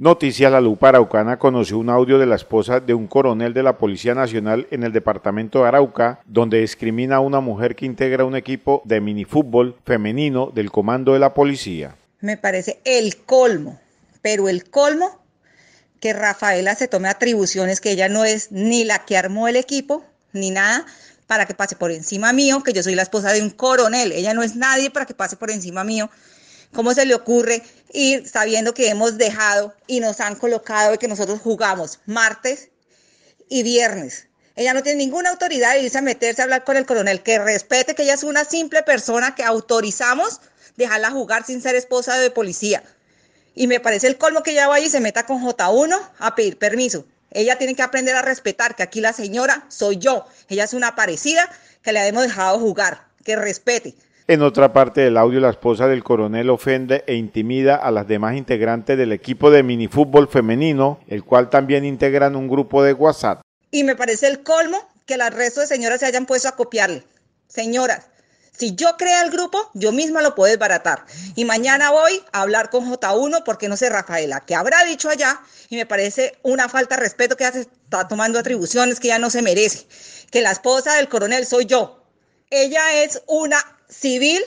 Noticia La Lupa Araucana conoció un audio de la esposa de un coronel de la Policía Nacional en el departamento de Arauca, donde discrimina a una mujer que integra un equipo de minifútbol femenino del comando de la policía. Me parece el colmo, pero el colmo que Rafaela se tome atribuciones que ella no es ni la que armó el equipo, ni nada, para que pase por encima mío, que yo soy la esposa de un coronel. Ella no es nadie para que pase por encima mío ¿Cómo se le ocurre ir sabiendo que hemos dejado y nos han colocado y que nosotros jugamos martes y viernes? Ella no tiene ninguna autoridad y dice a meterse a hablar con el coronel, que respete que ella es una simple persona que autorizamos dejarla jugar sin ser esposa de policía. Y me parece el colmo que ella vaya y se meta con J1 a pedir permiso. Ella tiene que aprender a respetar que aquí la señora soy yo. Ella es una parecida que le hemos dejado jugar, que respete. En otra parte del audio, la esposa del coronel ofende e intimida a las demás integrantes del equipo de minifútbol femenino, el cual también integran un grupo de WhatsApp. Y me parece el colmo que las resto de señoras se hayan puesto a copiarle. Señoras, si yo crea el grupo, yo misma lo puedo desbaratar. Y mañana voy a hablar con J1 porque no sé, Rafaela, que habrá dicho allá. Y me parece una falta de respeto que ya se está tomando atribuciones que ya no se merece. Que la esposa del coronel soy yo. Ella es una civil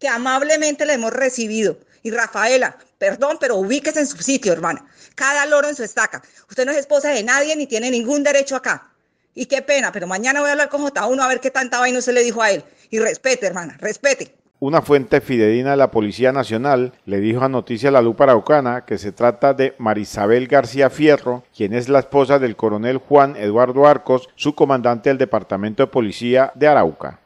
que amablemente la hemos recibido. Y Rafaela, perdón, pero ubíquese en su sitio, hermana. Cada loro en su estaca. Usted no es esposa de nadie ni tiene ningún derecho acá. Y qué pena, pero mañana voy a hablar con J1 a ver qué tanta vaina se le dijo a él. Y respete, hermana, respete. Una fuente fidedigna de la Policía Nacional le dijo a Noticia La Lupa Araucana que se trata de Marisabel García Fierro, quien es la esposa del coronel Juan Eduardo Arcos, su comandante del Departamento de Policía de Arauca.